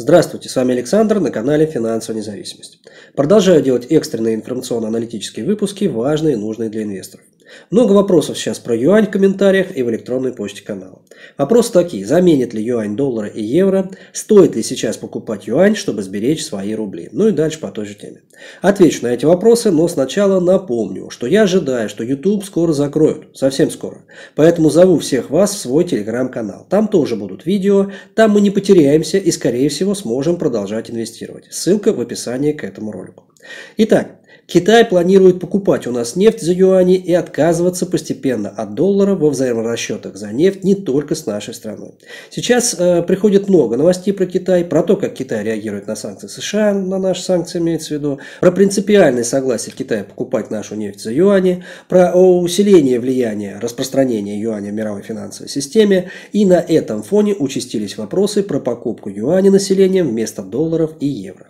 Здравствуйте, с вами Александр на канале «Финансовая независимость». Продолжаю делать экстренные информационно-аналитические выпуски, важные и нужные для инвесторов. Много вопросов сейчас про юань в комментариях и в электронной почте канала. Вопросы такие. Заменит ли юань доллары и евро? Стоит ли сейчас покупать юань, чтобы сберечь свои рубли? Ну и дальше по той же теме. Отвечу на эти вопросы, но сначала напомню, что я ожидаю, что YouTube скоро закроют. Совсем скоро. Поэтому зову всех вас в свой телеграм-канал. Там тоже будут видео, там мы не потеряемся и скорее всего сможем продолжать инвестировать. Ссылка в описании к этому ролику. Итак, Китай планирует покупать у нас нефть за юани и отказываться постепенно от доллара во взаиморасчетах за нефть не только с нашей страной. Сейчас э, приходит много новостей про Китай, про то, как Китай реагирует на санкции США, на наши санкции имеется в виду, про принципиальное согласие Китая покупать нашу нефть за юани, про усиление влияния распространения юаня в мировой финансовой системе. И на этом фоне участились вопросы про покупку юаня населением вместо долларов и евро.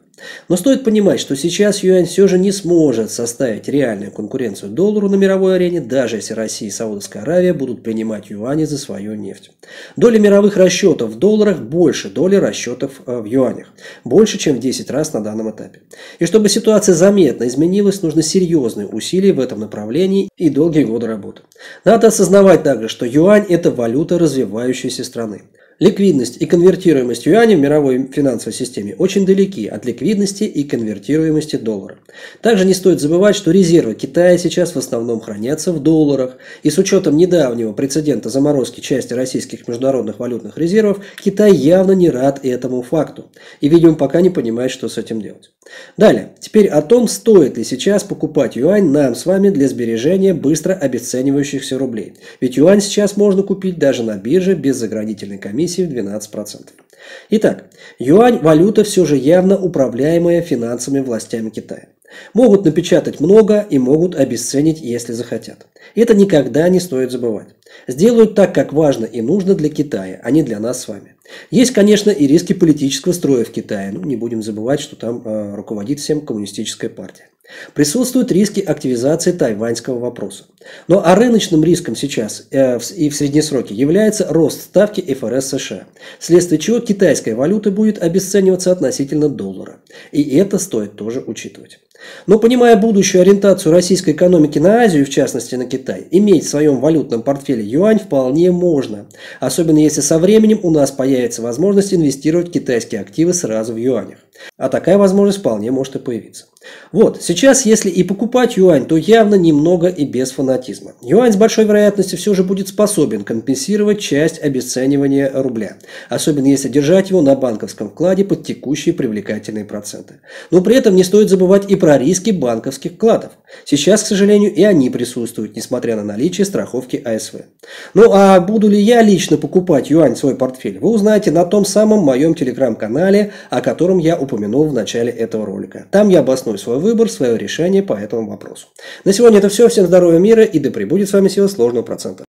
Но стоит понимать, что сейчас юань все же не сможет составить реальную конкуренцию доллару на мировой арене, даже если Россия и Саудовская Аравия будут принимать юани за свою нефть. Доля мировых расчетов в долларах больше доли расчетов э, в юанях. Больше, чем в 10 раз на данном этапе. И чтобы ситуация заметно изменилась, нужно серьезные усилия в этом направлении и долгие годы работы. Надо осознавать также, что юань – это валюта развивающейся страны. Ликвидность и конвертируемость юаня в мировой финансовой системе очень далеки от ликвидности и конвертируемости доллара. Также не стоит забывать, что резервы Китая сейчас в основном хранятся в долларах, и с учетом недавнего прецедента заморозки части российских международных валютных резервов, Китай явно не рад этому факту. И, видимо, пока не понимает, что с этим делать. Далее. Теперь о том, стоит ли сейчас покупать юань нам с вами для сбережения быстро обесценивающихся рублей. Ведь юань сейчас можно купить даже на бирже без заградительной комиссии комиссии в 12%. Итак, юань – валюта все же явно управляемая финансами властями Китая. Могут напечатать много и могут обесценить, если захотят. И Это никогда не стоит забывать. Сделают так, как важно и нужно для Китая, а не для нас с вами. Есть, конечно, и риски политического строя в Китае. Ну, не будем забывать, что там э, руководит всем коммунистическая партия. Присутствуют риски активизации тайваньского вопроса. Но а рыночным риском сейчас э, и в среднесроке является рост ставки ФРС США, вследствие чего китайская валюта будет обесцениваться относительно доллара. И это стоит тоже учитывать. Но понимая будущую ориентацию российской экономики на Азию, в частности на Китай. Иметь в своем валютном портфеле юань вполне можно, особенно если со временем у нас появится возможность инвестировать китайские активы сразу в юанях. А такая возможность вполне может и появиться. Вот, сейчас если и покупать юань, то явно немного и без фанатизма. Юань с большой вероятностью все же будет способен компенсировать часть обесценивания рубля, особенно если держать его на банковском вкладе под текущие привлекательные проценты. Но при этом не стоит забывать и про риски банковских вкладов. Сейчас, к сожалению, и они присутствуют, несмотря на наличие страховки АСВ. Ну а буду ли я лично покупать юань в свой портфель, вы узнаете на том самом моем телеграм-канале, о котором я упомянул в начале этого ролика. Там я обосную свой выбор, свое решение по этому вопросу. На сегодня это все. Всем здоровья, мира и да пребудет с вами сила сложного процента.